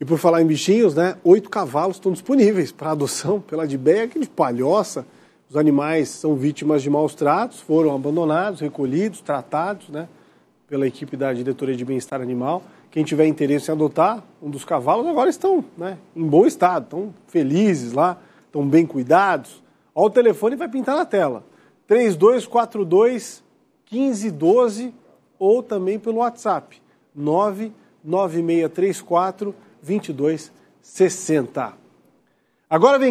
E por falar em bichinhos, né, oito cavalos estão disponíveis para adoção pela Adbeia, aqui de Palhoça. Os animais são vítimas de maus tratos, foram abandonados, recolhidos, tratados né, pela equipe da Diretoria de Bem-Estar Animal. Quem tiver interesse em adotar um dos cavalos, agora estão né, em bom estado, estão felizes lá, estão bem cuidados. Olha o telefone vai pintar na tela. 3242 1512 ou também pelo WhatsApp 99634 2260. Agora vem